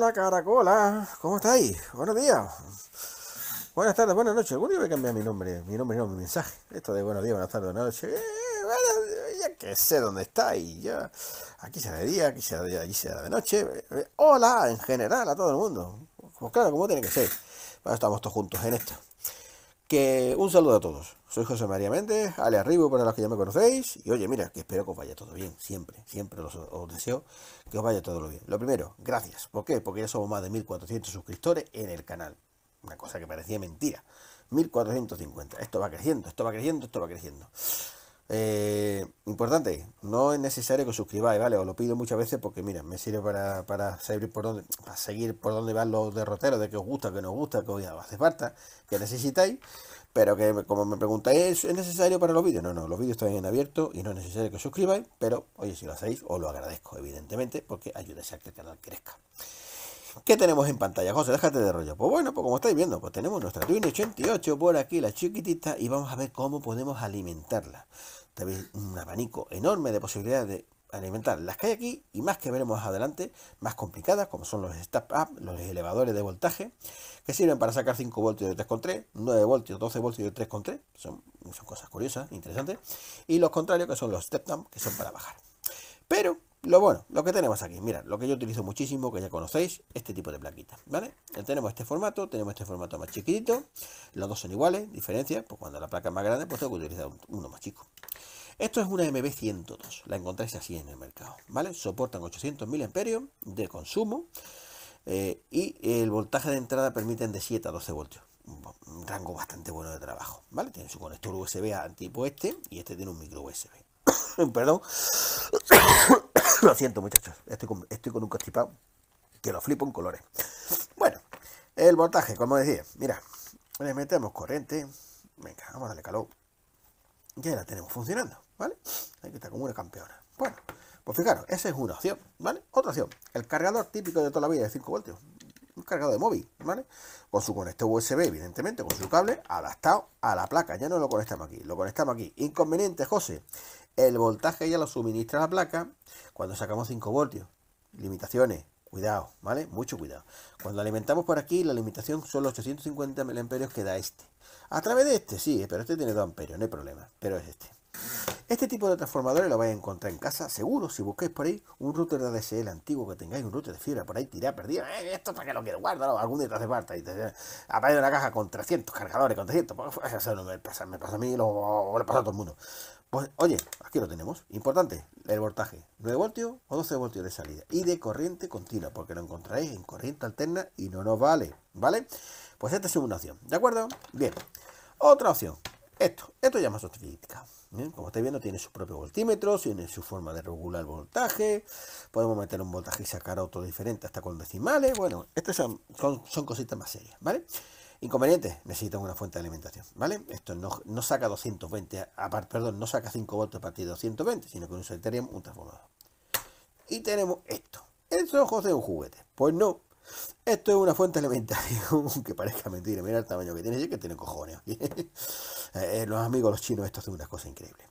Hola Caracola, ¿cómo estáis? Buenos días. Buenas tardes, buenas noches. Algún día voy a cambiar mi nombre, mi nombre no, mi mensaje. Esto de buenos días, buenas tardes, buenas noches. Eh, ya que sé dónde estáis. Ya. Aquí sea de día, aquí sea de, aquí sea de noche. Eh, hola en general a todo el mundo. Pues claro, como tiene que ser. Bueno, estamos todos juntos en esto. Que un saludo a todos. Soy José María Méndez, Ale Arribo para los que ya me conocéis. Y oye, mira, que espero que os vaya todo bien. Siempre, siempre os, deseo que os vaya todo lo bien. Lo primero, gracias. ¿Por qué? Porque ya somos más de 1.400 suscriptores en el canal. Una cosa que parecía mentira. 1.450. Esto va creciendo, esto va creciendo, esto va creciendo. Eh, importante, no es necesario que os suscribáis, ¿vale? Os lo pido muchas veces porque, mira, me sirve para, seguir por dónde seguir por dónde van los derroteros, de que os gusta, que no os gusta, que os hace falta, que necesitáis. Pero que, como me preguntáis, ¿es necesario para los vídeos? No, no, los vídeos están en abierto y no es necesario que os suscribáis, pero, oye, si lo hacéis, os lo agradezco, evidentemente, porque ayúdese a que el canal crezca. ¿Qué tenemos en pantalla? José, déjate de rollo. Pues bueno, pues como estáis viendo, pues tenemos nuestra Twin 88 por aquí, la chiquitita, y vamos a ver cómo podemos alimentarla. Tenéis un abanico enorme de posibilidades de alimentar las que hay aquí y más que veremos adelante, más complicadas, como son los step up, los elevadores de voltaje, que sirven para sacar 5 voltios de 3,3, 9 voltios, 12 voltios de 3,3, son, son cosas curiosas, interesantes, y los contrarios que son los step down, que son para bajar. Pero lo bueno, lo que tenemos aquí, mira, lo que yo utilizo muchísimo, que ya conocéis, este tipo de plaquitas, ¿vale? Eh, tenemos este formato, tenemos este formato más chiquitito, los dos son iguales, diferencia, pues cuando la placa es más grande, pues tengo que utilizar uno más chico. Esto es una MB102, la encontráis así en el mercado, ¿vale? Soportan 800.000 amperios de consumo eh, y el voltaje de entrada permiten de 7 a 12 voltios. Un rango bastante bueno de trabajo, ¿vale? Tiene su conector USB tipo este y este tiene un micro USB. Perdón. lo siento, muchachos. Estoy con, un constipado que lo flipo en colores. Bueno, el voltaje, como decía, mira, le metemos corriente. Venga, vamos a darle calor. Ya la tenemos funcionando, ¿vale? Hay que estar como una campeona. Bueno, pues fijaros, esa es una opción, ¿vale? Otra opción, el cargador típico de toda la vida de 5 voltios. Un cargador de móvil, ¿vale? Con su conector USB, evidentemente, con su cable adaptado a la placa. Ya no lo conectamos aquí, lo conectamos aquí. Inconveniente, José, el voltaje ya lo suministra la placa cuando sacamos 5 voltios. Limitaciones, cuidado, ¿vale? Mucho cuidado. Cuando alimentamos por aquí, la limitación son los 850 mA que da este. A través de este, sí, pero este tiene 2 amperios, no hay problema, pero es este. Este tipo de transformadores lo vais a encontrar en casa, seguro, si busquéis por ahí un router de ADSL antiguo que tengáis, un router de fibra por ahí tirado, perdido, eh, esto para que lo quiero, guárdalo, algún día te hace falta, aparece una caja con 300 cargadores, con 300, no pues, me pasa, a mí lo, lo, pasa a todo el mundo. Pues oye, aquí lo tenemos. Importante, el voltaje. 9 voltios o 12 voltios de salida. Y de corriente continua, porque lo encontráis en corriente alterna y no nos vale. ¿Vale? Pues esta es una opción. ¿De acuerdo? Bien. Otra opción. Esto, esto ya más sofisticado. Como estáis viendo, tiene su propio voltímetro, tiene su forma de regular el voltaje. Podemos meter un voltaje y sacar otro diferente hasta con decimales. Bueno, estas son, son cositas más serias, ¿vale? Inconveniente, necesitan una fuente de alimentación, ¿vale? Esto no, saca 220, perdón, no saca 5 voltios a partir de 220, sino que un Ethereum un transformador. Y tenemos esto. El ojos de un juguete? Pues no. Esto es una fuente de alimentación que parezca mentira. Mira el tamaño que tiene, Y que tiene cojones. Eh, los amigos, los chinos, esto hace unas cosas increíbles.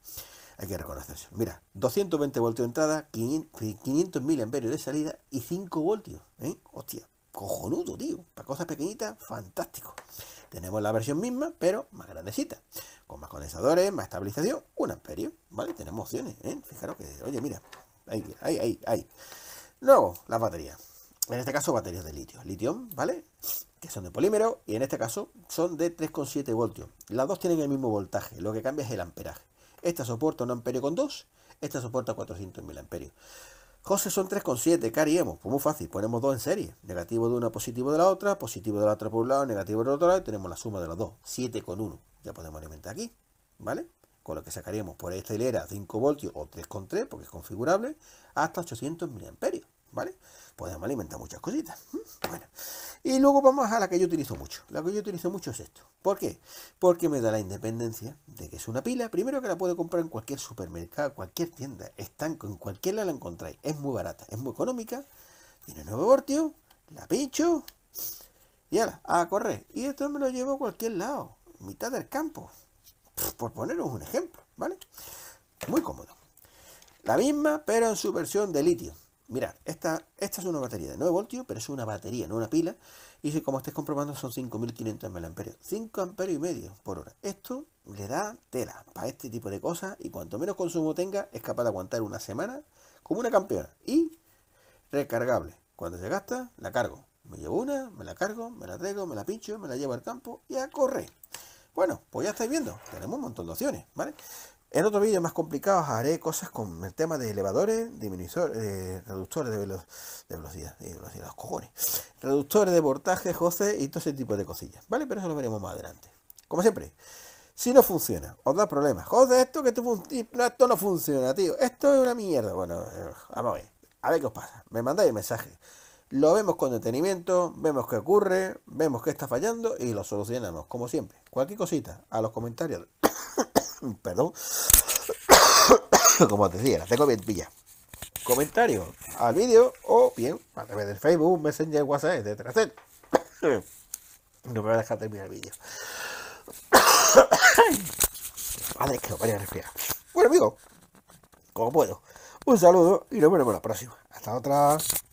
Hay que reconocerlo. Mira, 220 voltios de entrada, 500 mil amperios de salida y 5 voltios. ¿eh? Hostia, cojonudo, tío. Para cosas pequeñitas, fantástico. Tenemos la versión misma, pero más grandecita. Con más condensadores, más estabilización, un amperio. ¿Vale? Tenemos opciones, ¿eh? Fijaros que, oye, mira. Ahí, ahí, ahí, ahí. Luego, las baterías. En este caso, baterías de litio. Litio, ¿vale? Que son de polímero y en este caso son de 3,7 voltios. Las dos tienen el mismo voltaje, lo que cambia es el amperaje. Esta soporta un amperio con 2, esta soporta 400 mil amperios. Cosas son 3,7. ¿Qué haríamos? Pues muy fácil, ponemos dos en serie. Negativo de una, positivo de la otra, positivo de la otra por un lado, negativo del otro lado, y tenemos la suma de los dos. 7,1. Ya podemos alimentar aquí, ¿vale? Con lo que sacaríamos por esta hilera 5 voltios o 3,3, porque es configurable, hasta 800 miliamperios. Podemos alimentar muchas cositas. Mm, y luego vamos a la que yo utilizo mucho. La que yo utilizo mucho es esto. ¿Por qué? Porque me da la independencia de que es una pila. Primero que la puedo comprar en cualquier supermercado, cualquier tienda, estanco, en cualquier la encontráis. Es muy barata, es muy económica. Tiene 9 voltios, la pincho y ala, a correr. Y esto me lo llevo a cualquier lado, mitad del campo. Por poneros un ejemplo, ¿vale? Muy cómodo. La misma, pero en su versión de litio. Mirad, esta, esta es una batería de 9 voltios, pero es una batería, no una pila. Y si como estáis comprobando son 5.500 mAh, 5 amperios y medio por hora. Esto le da tela para este tipo de cosas y cuanto menos consumo tenga, es capaz de aguantar una semana como una campeona. Y recargable. Cuando se gasta, la cargo. Me llevo una, me la cargo, me la traigo, me la pincho, me la llevo al campo y a correr. Bueno, pues ya estáis viendo, tenemos un montón de opciones, ¿vale? En otro vídeo más complicado haré cosas con el tema de elevadores, disminuidores, eh, reductores de, velocidad, de los cojones, reductores de voltaje, josé y todo ese tipo de cosillas, ¿vale? Pero eso lo veremos más adelante. Como siempre, si no funciona, os da problemas. Joder, esto que tú no, esto no funciona, tío. Esto es una mierda. Bueno, eh, vamos a ver. A ver qué os pasa. Me mandáis mensaje. Lo vemos con detenimiento, vemos qué ocurre, vemos qué está fallando y lo solucionamos, como siempre. Cualquier cosita, a los comentarios. Perdón. Como te decía, la tengo bien pilla. comentario al vídeo o bien a través del Facebook, Messenger, WhatsApp, etcétera, No me voy a dejar terminar el vídeo. Vale, que lo vaya a respirar. Bueno, amigos, como puedo, un saludo y nos vemos la próxima. Hasta otra.